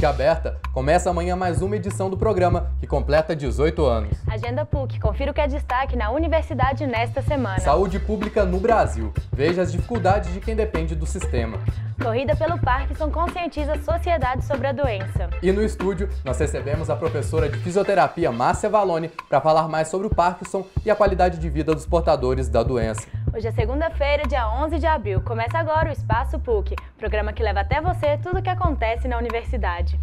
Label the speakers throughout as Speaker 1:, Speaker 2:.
Speaker 1: PUC Aberta, começa amanhã mais uma edição do programa, que completa 18 anos.
Speaker 2: Agenda PUC, confira o que é destaque na universidade nesta semana.
Speaker 1: Saúde pública no Brasil. Veja as dificuldades de quem depende do sistema.
Speaker 2: Corrida pelo Parkinson conscientiza a sociedade sobre a doença.
Speaker 1: E no estúdio, nós recebemos a professora de fisioterapia Márcia Valone para falar mais sobre o Parkinson e a qualidade de vida dos portadores da doença.
Speaker 2: Hoje é segunda-feira, dia 11 de abril. Começa agora o Espaço PUC, programa que leva até você tudo o que acontece na universidade.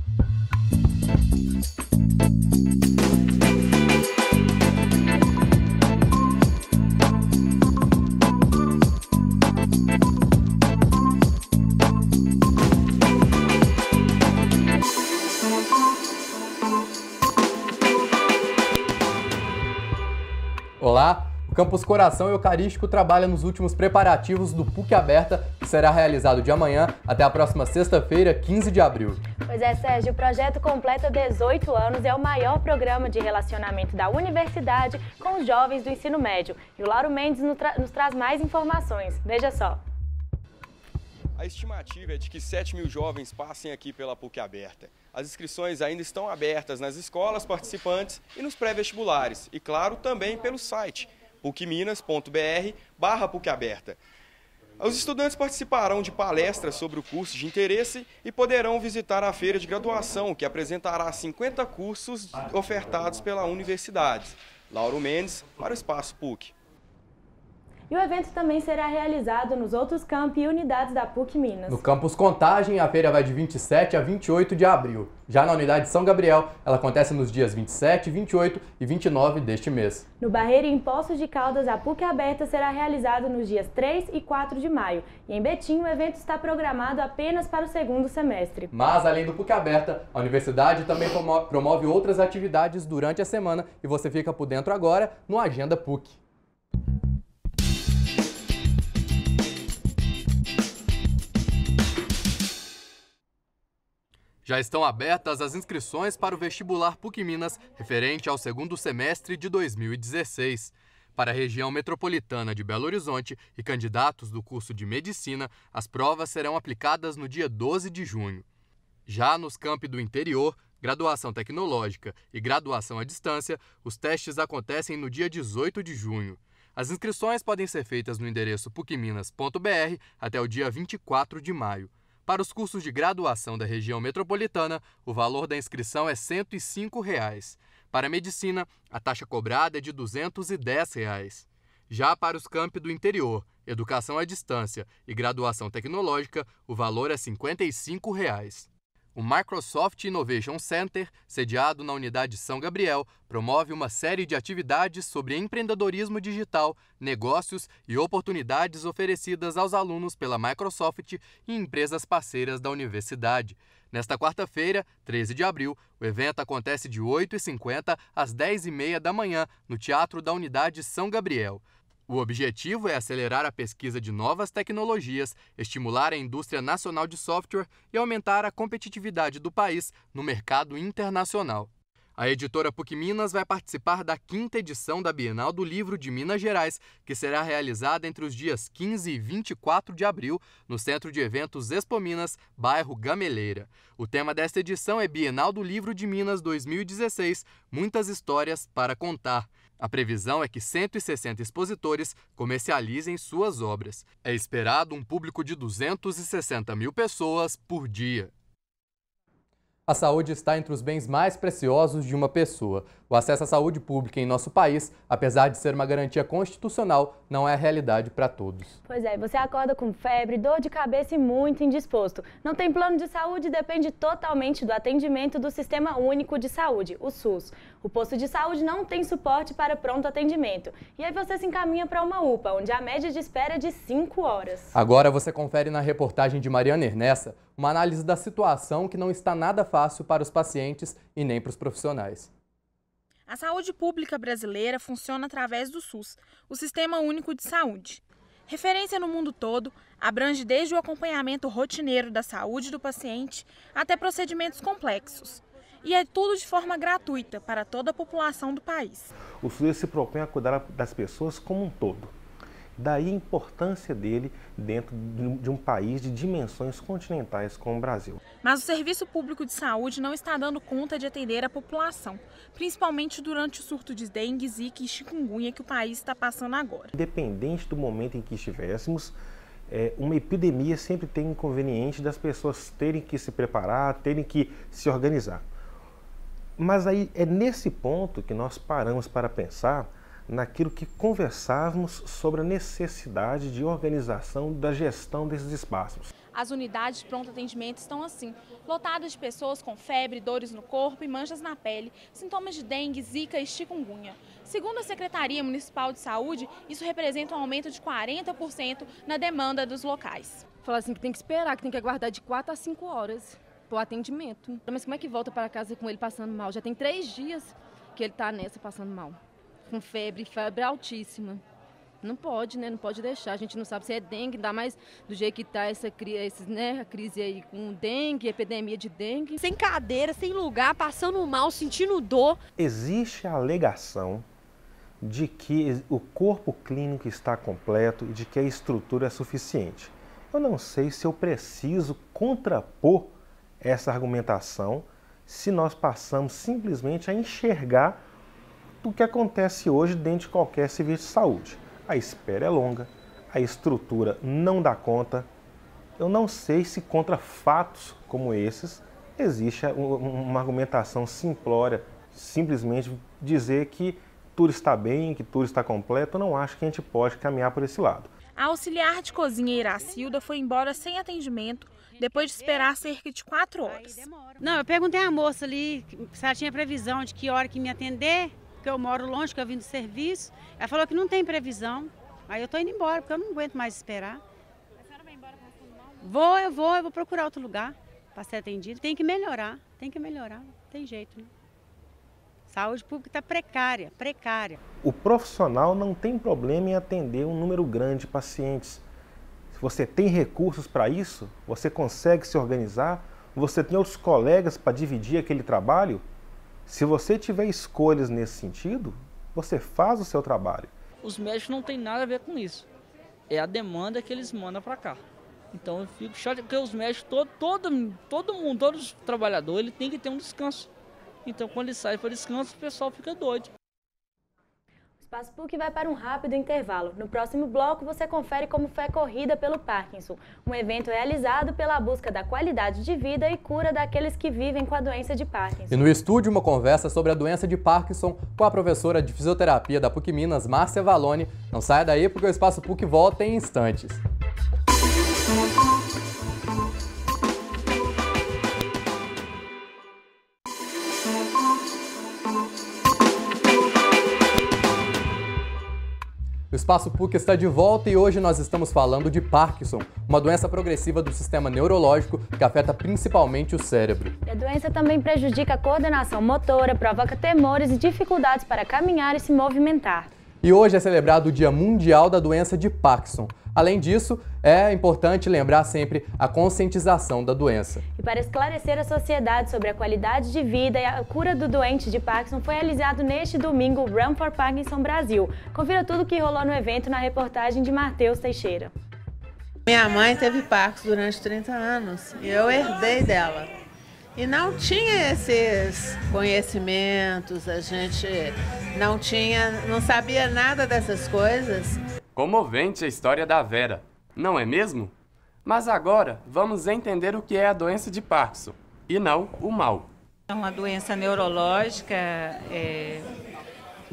Speaker 1: Campus Coração Eucarístico trabalha nos últimos preparativos do PUC Aberta, que será realizado de amanhã até a próxima sexta-feira, 15 de abril.
Speaker 2: Pois é, Sérgio, o projeto completa 18 anos e é o maior programa de relacionamento da universidade com os jovens do ensino médio. E o Lauro Mendes nos, tra nos traz mais informações. Veja só.
Speaker 1: A estimativa é de que 7 mil jovens passem aqui pela PUC aberta. As inscrições ainda estão abertas nas escolas participantes e nos pré-vestibulares, e claro, também pelo site pucminas.br barra pucaberta. Os estudantes participarão de palestras sobre o curso de interesse e poderão visitar a feira de graduação, que apresentará 50 cursos ofertados pela universidade. Lauro Mendes, para o Espaço PUC.
Speaker 2: E o evento também será realizado nos outros campos e unidades da PUC Minas. No
Speaker 1: campus Contagem, a feira vai de 27 a 28 de abril. Já na unidade São Gabriel, ela acontece nos dias 27, 28 e 29 deste mês.
Speaker 2: No Barreiro em Poços de Caldas, a PUC Aberta será realizada nos dias 3 e 4 de maio. E em Betim, o evento está programado apenas para o segundo semestre.
Speaker 1: Mas, além do PUC Aberta, a universidade também promove outras atividades durante a semana e você fica por dentro agora no Agenda PUC. Já estão abertas as inscrições para o vestibular PUC Minas referente ao segundo semestre de 2016. Para a região metropolitana de Belo Horizonte e candidatos do curso de medicina, as provas serão aplicadas no dia 12 de junho. Já nos campi do interior, graduação tecnológica e graduação à distância, os testes acontecem no dia 18 de junho. As inscrições podem ser feitas no endereço pucminas.br até o dia 24 de maio. Para os cursos de graduação da região metropolitana, o valor da inscrição é R$ 105. Reais. Para a medicina, a taxa cobrada é de R$ 210. Reais. Já para os campi do interior, educação à distância e graduação tecnológica, o valor é R$ 55. Reais. O Microsoft Innovation Center, sediado na unidade São Gabriel, promove uma série de atividades sobre empreendedorismo digital, negócios e oportunidades oferecidas aos alunos pela Microsoft e empresas parceiras da universidade. Nesta quarta-feira, 13 de abril, o evento acontece de 8h50 às 10h30 da manhã no Teatro da Unidade São Gabriel. O objetivo é acelerar a pesquisa de novas tecnologias, estimular a indústria nacional de software e aumentar a competitividade do país no mercado internacional. A editora PUC Minas vai participar da quinta edição da Bienal do Livro de Minas Gerais, que será realizada entre os dias 15 e 24 de abril, no Centro de Eventos Expo Minas, bairro Gameleira. O tema desta edição é Bienal do Livro de Minas 2016 Muitas Histórias para Contar. A previsão é que 160 expositores comercializem suas obras. É esperado um público de 260 mil pessoas por dia. A saúde está entre os bens mais preciosos de uma pessoa. O acesso à saúde pública em nosso país, apesar de ser uma garantia constitucional, não é realidade para todos.
Speaker 2: Pois é, você acorda com febre, dor de cabeça e muito indisposto. Não tem plano de saúde e depende totalmente do atendimento do Sistema Único de Saúde, o SUS. O posto de saúde não tem suporte para pronto atendimento. E aí você se encaminha para uma UPA, onde a média de espera é de 5 horas.
Speaker 1: Agora você confere na reportagem de Mariana Ernessa uma análise da situação que não está nada fácil para os pacientes e nem para os profissionais.
Speaker 3: A saúde pública brasileira funciona através do SUS, o Sistema Único de Saúde. Referência no mundo todo, abrange desde o acompanhamento rotineiro da saúde do paciente até procedimentos complexos e é tudo de forma gratuita para toda a população do país.
Speaker 4: O SUS se propõe a cuidar das pessoas como um todo. Daí a importância dele dentro de um país de dimensões continentais como o Brasil.
Speaker 3: Mas o Serviço Público de Saúde não está dando conta de atender a população, principalmente durante
Speaker 2: o surto de dengue, zika e chikungunya que o país está passando agora.
Speaker 4: Independente do momento em que estivéssemos, é, uma epidemia sempre tem inconveniente das pessoas terem que se preparar, terem que se organizar. Mas aí é nesse ponto que nós paramos para pensar naquilo que conversávamos sobre a necessidade de organização da gestão desses espaços.
Speaker 3: As unidades de pronto atendimento estão assim, lotadas de pessoas com febre, dores no corpo e manchas na pele, sintomas de dengue, zika e
Speaker 2: chikungunya. Segundo a Secretaria Municipal de Saúde, isso representa um aumento de 40%
Speaker 3: na demanda dos locais. Falar assim que tem que esperar, que tem que aguardar de 4 a 5 horas o atendimento. Mas como é que volta para casa com ele passando mal? Já tem três dias que ele está nessa passando mal, com febre, febre altíssima. Não pode, né? Não pode deixar. A gente não sabe se é dengue, ainda mais do jeito que está essa esses, né? a crise aí com dengue, epidemia de dengue. Sem cadeira, sem lugar, passando mal, sentindo dor.
Speaker 4: Existe a alegação de que o corpo clínico está completo e de que a estrutura é suficiente. Eu não sei se eu preciso contrapor essa argumentação se nós passamos simplesmente a enxergar o que acontece hoje dentro de qualquer serviço de saúde. A espera é longa, a estrutura não dá conta. Eu não sei se contra fatos como esses existe uma argumentação simplória, simplesmente dizer que tudo está bem, que tudo está completo, eu não acho que a gente pode caminhar por esse lado. A
Speaker 3: auxiliar de cozinha Iracilda foi embora sem atendimento depois de esperar cerca de quatro
Speaker 2: horas. Não, eu perguntei à moça ali se ela tinha previsão de que hora que me atender, porque eu moro longe, que eu vim do serviço. Ela falou que não tem previsão. Aí eu estou indo embora, porque eu não aguento mais esperar. A senhora vai embora para Vou, eu vou, eu vou procurar outro lugar para ser atendido. Tem que melhorar, tem que melhorar, não tem jeito, né? Saúde pública está precária, precária.
Speaker 4: O profissional não tem problema em atender um número grande de pacientes você tem recursos para isso, você consegue se organizar, você tem outros colegas para dividir aquele trabalho. Se você tiver escolhas nesse sentido, você faz o seu trabalho.
Speaker 3: Os médicos não têm nada a ver com isso. É a demanda que eles mandam para cá. Então eu fico chateado, porque os médicos, todo, todo, todo mundo, todos os trabalhadores, ele tem que ter um descanso. Então quando ele sai para descanso, o pessoal fica doido.
Speaker 2: Espaço PUC vai para um rápido intervalo. No próximo bloco, você confere como foi a corrida pelo Parkinson, um evento realizado pela busca da qualidade de vida e cura daqueles que vivem com a doença de Parkinson.
Speaker 1: E no estúdio, uma conversa sobre a doença de Parkinson com a professora de fisioterapia da PUC Minas, Márcia Valone. Não saia daí porque o Espaço PUC volta em instantes. Espaço PUC está de volta e hoje nós estamos falando de Parkinson, uma doença progressiva do sistema neurológico que afeta principalmente o cérebro.
Speaker 2: E a doença também prejudica a coordenação motora, provoca temores e dificuldades para caminhar e se movimentar.
Speaker 1: E hoje é celebrado o Dia Mundial da Doença de Parkinson. Além disso, é importante lembrar sempre a conscientização da doença.
Speaker 2: E para esclarecer a sociedade sobre a qualidade de vida e a cura do doente de Parkinson, foi realizado neste domingo o Run for Parkinson Brasil. Confira tudo o que rolou no evento na reportagem de Matheus Teixeira.
Speaker 1: Minha mãe teve Parkinson durante 30 anos e eu herdei dela. E não tinha esses conhecimentos, a gente
Speaker 3: não tinha, não sabia nada dessas coisas.
Speaker 5: Comovente a história da Vera, não é mesmo? Mas agora vamos entender o que é a doença de Parkinson e não o mal.
Speaker 3: É uma doença neurológica é,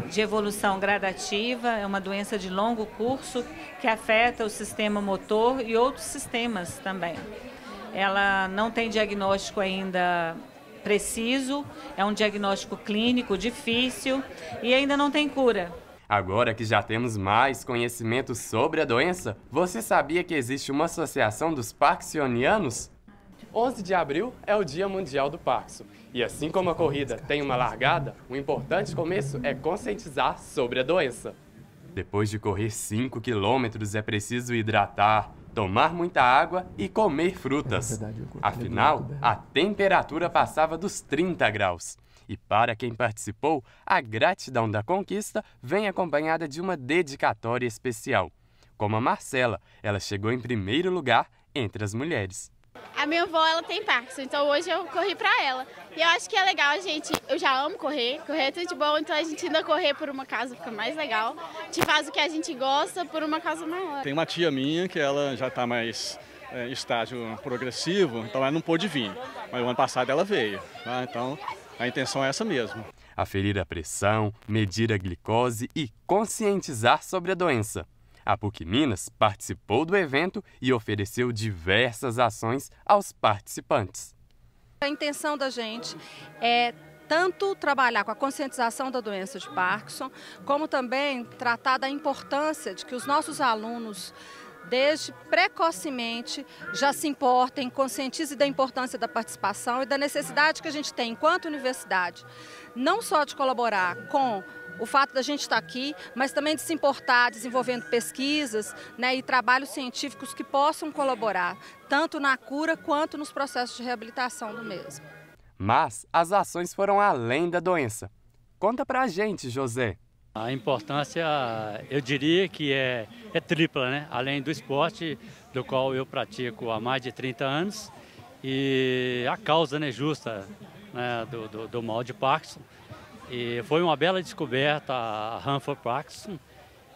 Speaker 3: de evolução gradativa, é uma doença de longo curso que afeta o sistema motor e outros sistemas também. Ela não tem diagnóstico ainda preciso, é um diagnóstico clínico difícil e ainda não tem cura.
Speaker 5: Agora que já temos mais conhecimento sobre a doença, você sabia que existe uma associação dos parkinsonianos? 11 de abril é o Dia Mundial do Parxo. E assim como a corrida tem uma largada, o importante começo é conscientizar sobre a doença. Depois de correr 5 quilômetros, é preciso hidratar, tomar muita água e comer frutas. É é Afinal, né? a temperatura passava dos 30 graus. E para quem participou, a gratidão da conquista vem acompanhada de uma dedicatória especial. Como a Marcela, ela chegou em primeiro lugar entre as mulheres.
Speaker 2: A minha avó, ela tem Parkinson, então hoje eu corri para ela. E eu acho que é legal a gente, eu já amo correr, correr é tudo de bom, então a gente ainda correr por uma casa fica mais legal. Te faz o que a gente gosta por uma causa maior. Tem
Speaker 1: uma tia
Speaker 5: minha que ela já está mais é, estágio progressivo, então ela não pôde vir. Mas o ano passado ela veio, né? então a intenção é essa mesmo. Aferir a pressão, medir a glicose e conscientizar sobre a doença. A PUC Minas participou do evento e ofereceu diversas ações aos participantes.
Speaker 3: A intenção da gente é tanto trabalhar com a conscientização da doença de Parkinson, como também tratar da importância de que os nossos alunos desde precocemente, já se importem, conscientizem da importância da participação e da necessidade que a gente tem enquanto universidade, não só de colaborar com o fato da gente estar aqui, mas também de se importar desenvolvendo pesquisas né, e trabalhos científicos que possam colaborar, tanto na cura quanto nos processos de reabilitação do mesmo.
Speaker 5: Mas as ações foram além da doença. Conta pra gente, José. A importância, eu diria que é, é tripla, né? Além do esporte, do qual eu pratico há mais de 30 anos, e a causa né, justa né, do, do, do, mal de Parkinson. E foi uma bela descoberta a Hanford Parkinson.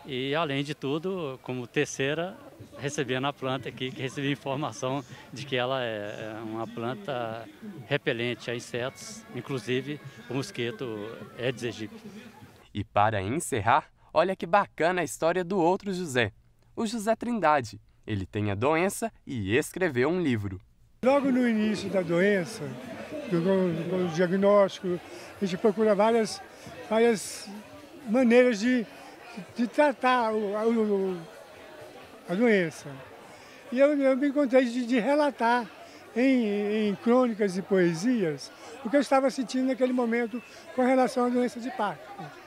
Speaker 5: E, além de tudo, como terceira, recebendo a planta aqui, que recebi informação de que ela é, é uma planta repelente a insetos, inclusive o mosquito Aedes aegypti. E para encerrar, olha que bacana a história do outro José, o José Trindade. Ele tem a doença e escreveu um livro.
Speaker 4: Logo no início da doença,
Speaker 5: do, do diagnóstico, a gente procura várias, várias maneiras de, de tratar o, o, a doença. E eu, eu me encontrei de, de relatar em, em, crônicas e poesias o que eu estava sentindo naquele momento com relação à doença de Parkinson.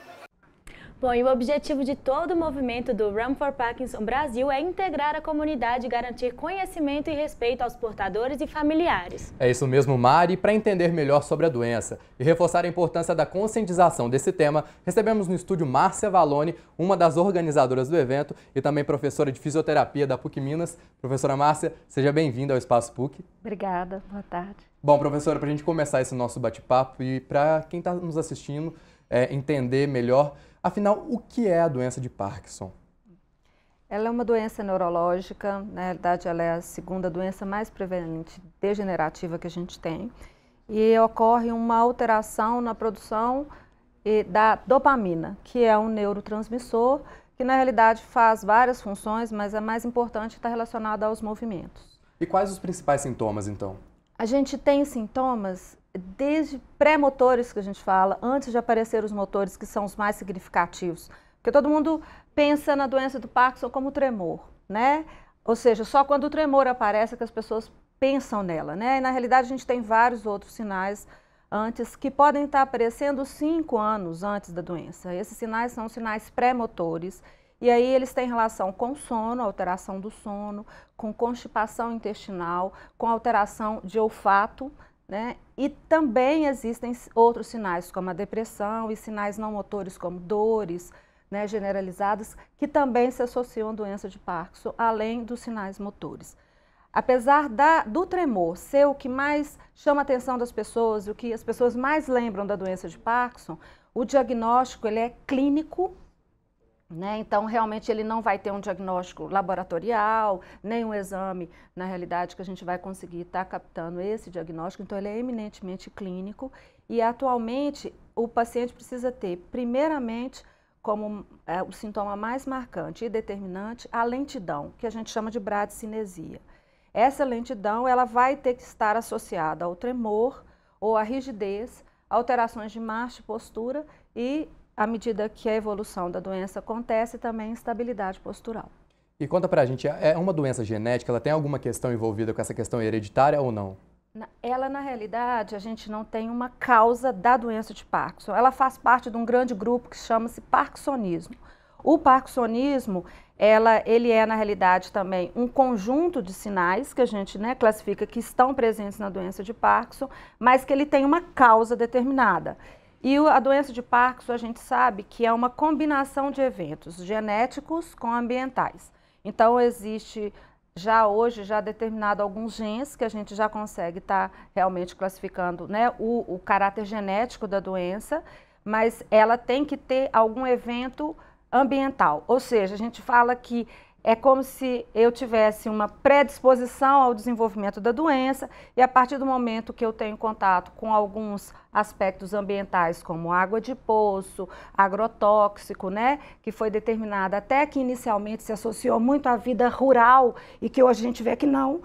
Speaker 2: Bom, e o objetivo de todo o movimento do Run for Parkinson Brasil é integrar a comunidade e garantir conhecimento e respeito aos portadores e familiares.
Speaker 1: É isso mesmo, Mari. Para entender melhor sobre a doença e reforçar a importância da conscientização desse tema, recebemos no estúdio Márcia Valone, uma das organizadoras do evento e também professora de fisioterapia da PUC Minas. Professora Márcia, seja bem-vinda ao Espaço PUC.
Speaker 3: Obrigada, boa tarde.
Speaker 1: Bom, professora, para a gente começar esse nosso bate-papo e para quem está nos assistindo é, entender melhor, Afinal, o que é a doença de Parkinson?
Speaker 3: Ela é uma doença neurológica, na realidade ela é a segunda doença mais prevalente degenerativa que a gente tem. E ocorre uma alteração na produção da dopamina, que é um neurotransmissor que na realidade faz várias funções, mas a mais importante está relacionada aos movimentos.
Speaker 1: E quais os principais sintomas então?
Speaker 3: A gente tem sintomas desde pré-motores que a gente fala, antes de aparecer os motores, que são os mais significativos. Porque todo mundo pensa na doença do Parkinson como tremor, né? Ou seja, só quando o tremor aparece é que as pessoas pensam nela, né? E na realidade a gente tem vários outros sinais antes que podem estar aparecendo cinco anos antes da doença. Esses sinais são sinais pré-motores e aí eles têm relação com sono, alteração do sono, com constipação intestinal, com alteração de olfato, né? E também existem outros sinais, como a depressão e sinais não motores, como dores né, generalizadas, que também se associam à doença de Parkinson, além dos sinais motores. Apesar da, do tremor ser o que mais chama a atenção das pessoas, o que as pessoas mais lembram da doença de Parkinson, o diagnóstico ele é clínico né? Então, realmente, ele não vai ter um diagnóstico laboratorial, nem um exame, na realidade, que a gente vai conseguir estar tá captando esse diagnóstico. Então, ele é eminentemente clínico e, atualmente, o paciente precisa ter, primeiramente, como é, o sintoma mais marcante e determinante, a lentidão, que a gente chama de bradicinesia. Essa lentidão ela vai ter que estar associada ao tremor ou à rigidez, alterações de marcha e postura e à medida que a evolução da doença acontece, também instabilidade postural.
Speaker 1: E conta pra gente, é, é uma doença genética, ela tem alguma questão envolvida com essa questão hereditária ou não?
Speaker 3: Ela, na realidade, a gente não tem uma causa da doença de Parkinson. Ela faz parte de um grande grupo que chama-se Parkinsonismo. O Parkinsonismo, ela, ele é, na realidade, também um conjunto de sinais que a gente né, classifica que estão presentes na doença de Parkinson, mas que ele tem uma causa determinada. E a doença de Parkinson, a gente sabe que é uma combinação de eventos genéticos com ambientais. Então, existe já hoje, já determinado alguns genes que a gente já consegue estar tá realmente classificando né, o, o caráter genético da doença, mas ela tem que ter algum evento ambiental. Ou seja, a gente fala que é como se eu tivesse uma predisposição ao desenvolvimento da doença e a partir do momento que eu tenho contato com alguns aspectos ambientais como água de poço, agrotóxico, né, que foi determinada até que inicialmente se associou muito à vida rural e que hoje a gente vê que não.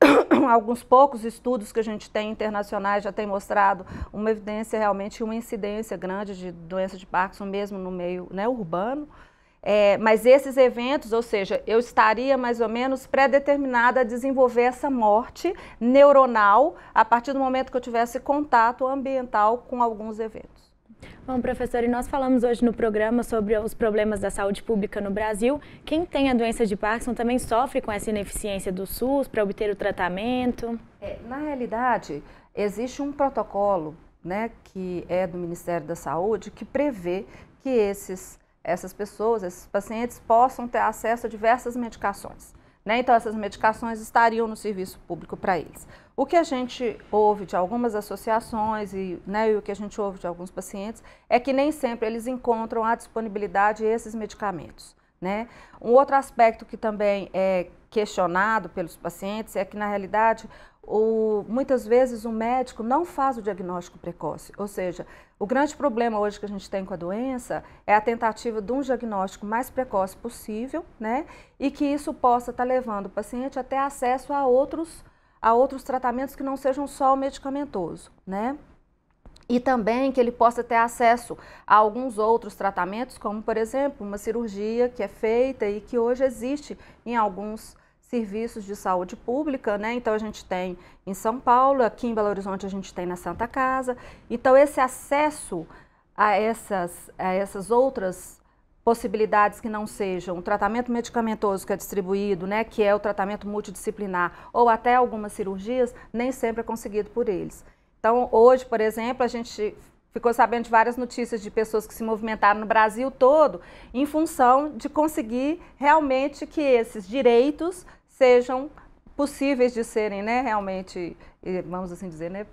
Speaker 3: Alguns poucos estudos que a gente tem internacionais já têm mostrado uma evidência realmente uma incidência grande de doença de Parkinson mesmo no meio né, urbano. É, mas esses eventos, ou seja, eu estaria mais ou menos pré-determinada a desenvolver essa morte neuronal a partir do momento que eu tivesse contato ambiental com alguns eventos.
Speaker 2: Bom, professor, e nós falamos hoje no programa sobre os problemas da saúde pública no Brasil. Quem tem a doença de Parkinson também sofre com essa ineficiência do SUS para obter o tratamento?
Speaker 3: É, na realidade, existe um protocolo né, que é do Ministério da Saúde que prevê que esses essas pessoas, esses pacientes, possam ter acesso a diversas medicações. Né? Então, essas medicações estariam no serviço público para eles. O que a gente ouve de algumas associações e, né, e, o que a gente ouve de alguns pacientes é que nem sempre eles encontram à disponibilidade esses medicamentos. Né? Um outro aspecto que também é questionado pelos pacientes é que, na realidade, o, muitas vezes o médico não faz o diagnóstico precoce, ou seja, o grande problema hoje que a gente tem com a doença é a tentativa de um diagnóstico mais precoce possível, né? E que isso possa estar tá levando o paciente até acesso a outros, a outros tratamentos que não sejam só o medicamentoso, né? E também que ele possa ter acesso a alguns outros tratamentos, como, por exemplo, uma cirurgia que é feita e que hoje existe em alguns serviços de saúde pública, né? Então a gente tem em São Paulo, aqui em Belo Horizonte a gente tem na Santa Casa. Então esse acesso a essas, a essas outras possibilidades que não sejam o tratamento medicamentoso que é distribuído, né, que é o tratamento multidisciplinar, ou até algumas cirurgias, nem sempre é conseguido por eles. Então, hoje, por exemplo, a gente ficou sabendo de várias notícias de pessoas que se movimentaram no Brasil todo em função de conseguir realmente que esses direitos sejam possíveis de serem né, realmente, vamos assim dizer, né,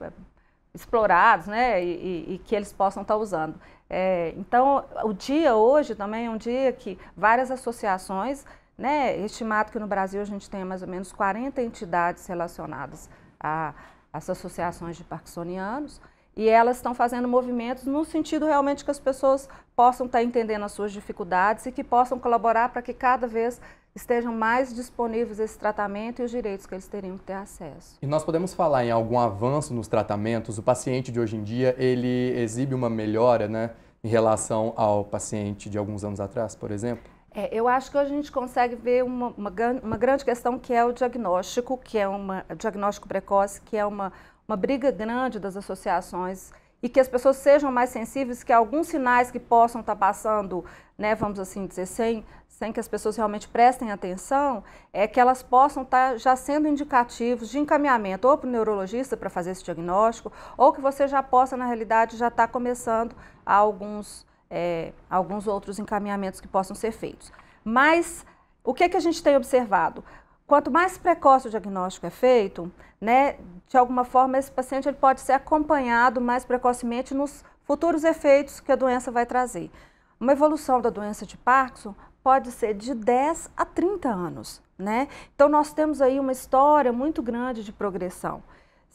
Speaker 3: explorados né, e, e, que eles possam estar usando. É, então, o dia hoje também é um dia que várias associações, né, estimado que no Brasil a gente tem mais ou menos 40 entidades relacionadas a as associações de parkinsonianos, e elas estão fazendo movimentos no sentido realmente que as pessoas possam estar entendendo as suas dificuldades e que possam colaborar para que cada vez estejam mais disponíveis esse tratamento e os direitos que eles teriam que ter acesso.
Speaker 1: E nós podemos falar em algum avanço nos tratamentos? O paciente de hoje em dia, ele exibe uma melhora, né, em relação ao paciente de alguns anos atrás, por exemplo?
Speaker 3: É, eu acho que hoje a gente consegue ver uma, uma, uma grande questão que é o diagnóstico, que é um diagnóstico precoce, que é uma, uma briga grande das associações e que as pessoas sejam mais sensíveis que alguns sinais que possam estar tá passando, né, vamos assim dizer, sem, sem que as pessoas realmente prestem atenção, é que elas possam estar tá já sendo indicativos de encaminhamento ou para o neurologista para fazer esse diagnóstico, ou que você já possa, na realidade, já estar tá começando alguns, é, alguns outros encaminhamentos que possam ser feitos. Mas o que, é que a gente tem observado? Quanto mais precoce o diagnóstico é feito, né, de alguma forma esse paciente ele pode ser acompanhado mais precocemente nos futuros efeitos que a doença vai trazer. Uma evolução da doença de Parkinson pode ser de 10 a 30 anos, né? Então nós temos aí uma história muito grande de progressão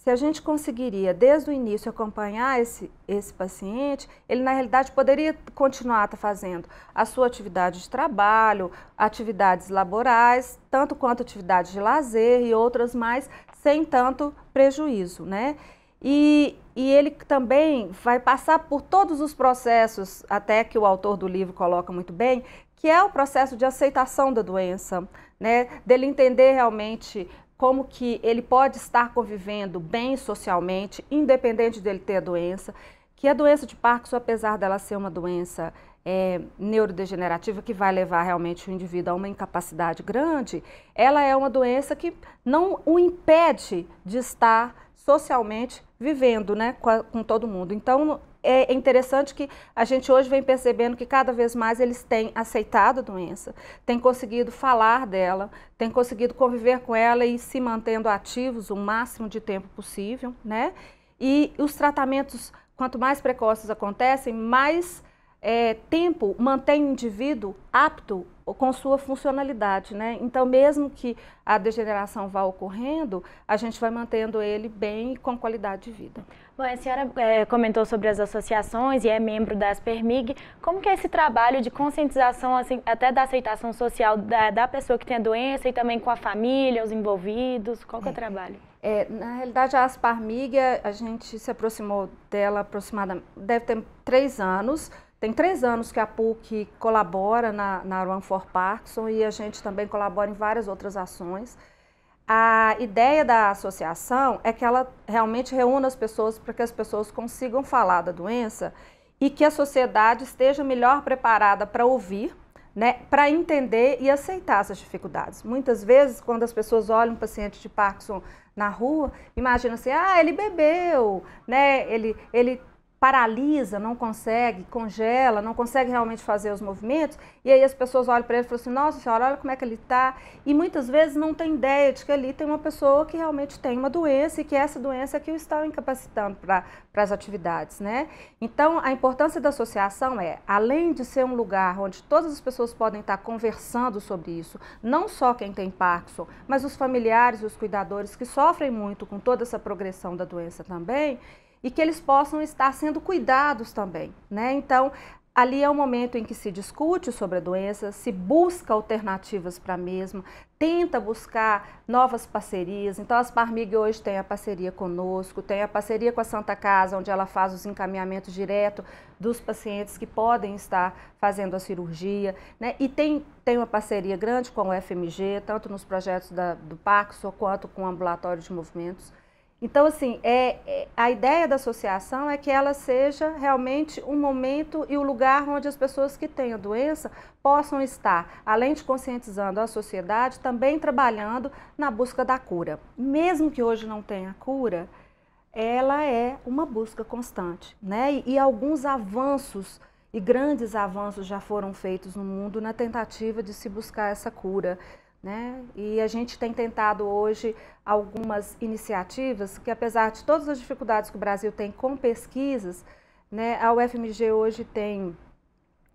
Speaker 3: se a gente conseguiria desde o início acompanhar esse, esse paciente, ele na realidade poderia continuar tá fazendo a sua atividade de trabalho, atividades laborais, tanto quanto atividades de lazer e outras mais, sem tanto prejuízo, né? E, e ele também vai passar por todos os processos, até que o autor do livro coloca muito bem, que é o processo de aceitação da doença, né? dele entender realmente como que ele pode estar convivendo bem socialmente, independente dele ter a doença, que a doença de Parkinson, apesar dela ser uma doença é, neurodegenerativa que vai levar realmente o indivíduo a uma incapacidade grande, ela é uma doença que não o impede de estar socialmente vivendo né, com, a, com todo mundo. Então, é interessante que a gente hoje vem percebendo que cada vez mais eles têm aceitado a doença, têm conseguido falar dela, têm conseguido conviver com ela e se mantendo ativos o máximo de tempo possível, né? E os tratamentos, quanto mais precoces acontecem, mais é, tempo mantém o indivíduo apto com sua funcionalidade, né? Então, mesmo que a degeneração vá ocorrendo, a gente vai mantendo ele bem e com qualidade de vida. Bom, a senhora é, comentou sobre as associações e é membro da Aspermig. Como que é esse
Speaker 2: trabalho de conscientização, assim, até da aceitação social da, da, pessoa que tem a doença e também com a
Speaker 3: família, os envolvidos? Qual que é, é o trabalho? É, na realidade, a Aspermig, a gente se aproximou dela aproximadamente, deve ter três anos, tem três anos que a PUC colabora na, na Run for Parkinson e a gente também colabora em várias outras ações. A ideia da associação é que ela realmente reúna as pessoas para que as pessoas consigam falar da doença e que a sociedade esteja melhor preparada para ouvir, né, para entender e aceitar essas dificuldades. Muitas vezes, quando as pessoas olham um paciente de Parkinson na rua, imaginam assim: ah, ele bebeu, né, ele, ele paralisa, não consegue, congela, não consegue realmente fazer os movimentos, e aí as pessoas olham para ele e falam assim, nossa senhora, olha como é que ele está, e muitas vezes não tem ideia de que ali tem uma pessoa que realmente tem uma doença e que essa doença é que o está incapacitando para as atividades, né? Então, a importância da associação é, além de ser um lugar onde todas as pessoas podem estar tá conversando sobre isso, não só quem tem Parkinson, mas os familiares e os cuidadores que sofrem muito com toda essa progressão da doença também, e que eles possam estar sendo cuidados também, né? Então, ali é o um momento em que se discute sobre a doença, se busca alternativas para a mesma, tenta buscar novas parcerias. Então, a Sparmig hoje tem a parceria conosco, tem a parceria com a Santa Casa, onde ela faz os encaminhamentos direto dos pacientes que podem estar fazendo a cirurgia, né? E tem, tem uma parceria grande com o FMG, tanto nos projetos da, do Paxo quanto com o Ambulatório de Movimentos. Então, assim, é, é, a ideia da associação é que ela seja realmente um momento e o um lugar onde as pessoas que têm a doença possam estar, além de conscientizando a sociedade, também trabalhando na busca da cura. Mesmo que hoje não tenha cura, ela é uma busca constante, né? E, e alguns avanços e grandes avanços já foram feitos no mundo na tentativa de se buscar essa cura. Né? E a gente tem tentado hoje algumas iniciativas que, apesar de todas as dificuldades que o Brasil tem com pesquisas, né, a UFMG hoje tem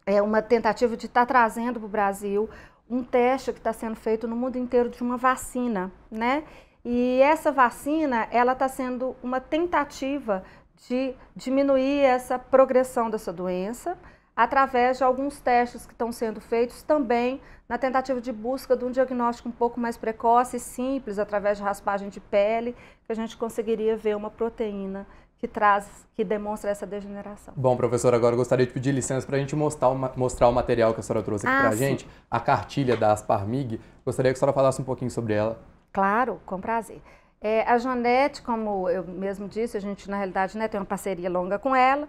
Speaker 3: é, uma tentativa de estar tá trazendo para o Brasil um teste que está sendo feito no mundo inteiro de uma vacina, né? E essa vacina, ela está sendo uma tentativa de diminuir essa progressão dessa doença, através de alguns testes que estão sendo feitos também na tentativa de busca de um diagnóstico um pouco mais precoce e simples, através de raspagem de pele, que a gente conseguiria ver uma proteína que traz, que demonstra essa degeneração.
Speaker 1: Bom, professor, agora eu gostaria de pedir licença para a gente mostrar o, mostrar o material que a senhora trouxe aqui ah, para a gente, a cartilha da Asparmig. Gostaria que a senhora falasse um pouquinho sobre ela.
Speaker 3: Claro, com prazer. É, a Janete, como eu mesmo disse, a gente na realidade né, tem uma parceria longa com ela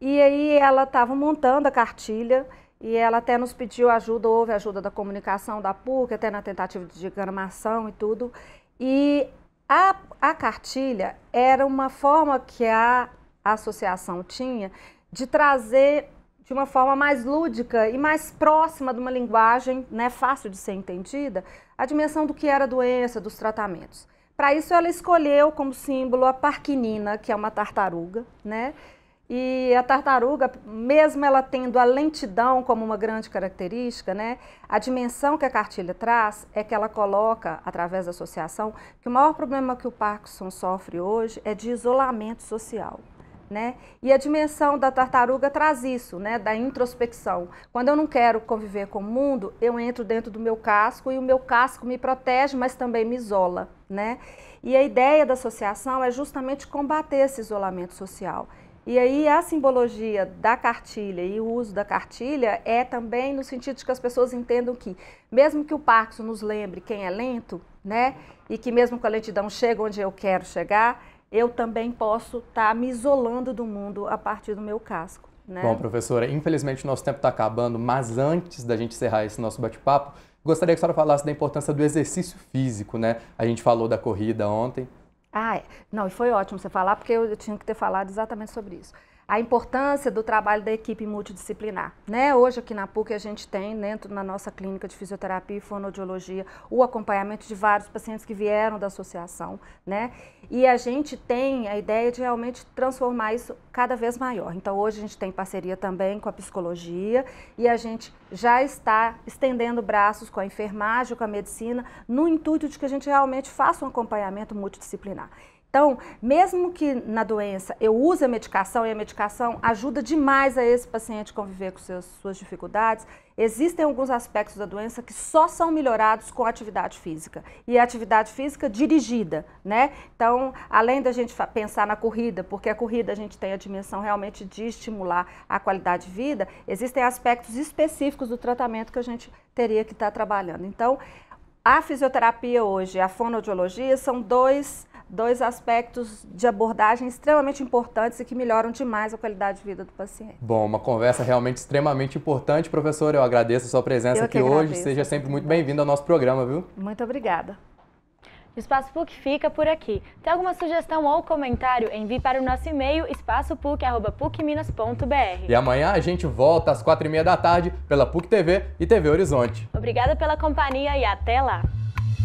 Speaker 3: e aí ela estava montando a cartilha e ela até nos pediu ajuda, houve ajuda da comunicação da PUC, até na tentativa de diagramação e tudo. E a, a cartilha era uma forma que a associação tinha de trazer de uma forma mais lúdica e mais próxima de uma linguagem né, fácil de ser entendida, a dimensão do que era a doença, dos tratamentos. Para isso, ela escolheu como símbolo a parquinina, que é uma tartaruga, né? E a tartaruga, mesmo ela tendo a lentidão como uma grande característica, né, a dimensão que a cartilha traz é que ela coloca, através da associação, que o maior problema que o Parkinson sofre hoje é de isolamento social. Né? E a dimensão da tartaruga traz isso, né? da introspecção. Quando eu não quero conviver com o mundo, eu entro dentro do meu casco e o meu casco me protege, mas também me isola. Né? E a ideia da associação é justamente combater esse isolamento social. E aí a simbologia da cartilha e o uso da cartilha é também no sentido de que as pessoas entendam que, mesmo que o Parkinson nos lembre quem é lento, né, e que mesmo com a lentidão chega onde eu quero chegar, eu também posso estar tá me isolando do mundo a partir do meu casco. Né? Bom,
Speaker 1: professora, infelizmente o nosso tempo está acabando, mas antes da gente encerrar esse nosso bate-papo, gostaria que a senhora falasse da importância do exercício físico, né? A gente falou da corrida ontem,
Speaker 3: ah, não, e foi ótimo você falar, porque eu tinha que ter falado exatamente sobre isso a importância do trabalho da equipe multidisciplinar. Né? Hoje aqui na PUC a gente tem, dentro na nossa clínica de fisioterapia e fonoaudiologia, o acompanhamento de vários pacientes que vieram da associação. Né? E a gente tem a ideia de realmente transformar isso cada vez maior. Então hoje a gente tem parceria também com a psicologia e a gente já está estendendo braços com a enfermagem, com a medicina, no intuito de que a gente realmente faça um acompanhamento multidisciplinar. Então, mesmo que na doença eu use a medicação e a medicação ajuda demais a esse paciente conviver com seus, suas dificuldades, existem alguns aspectos da doença que só são melhorados com a atividade física e a atividade física dirigida, né? Então, além da gente pensar na corrida, porque a corrida a gente tem a dimensão realmente de estimular a qualidade de vida, existem aspectos específicos do tratamento que a gente teria que estar tá trabalhando. Então, a fisioterapia hoje, a fonoaudiologia são dois dois aspectos de abordagem extremamente importantes e que melhoram demais a qualidade de vida do paciente.
Speaker 1: Bom, uma conversa realmente extremamente importante, professor. Eu agradeço a sua presença aqui hoje. Seja é sempre muito bem-vindo ao nosso programa, viu?
Speaker 3: Muito obrigada.
Speaker 2: O Espaço PUC fica por aqui. Tem alguma sugestão ou comentário? Envie para o nosso e-mail espaçopuc.pucminas.br.
Speaker 1: E amanhã a gente volta às quatro e meia da tarde pela PUC TV e TV Horizonte.
Speaker 2: Obrigada pela companhia e até lá!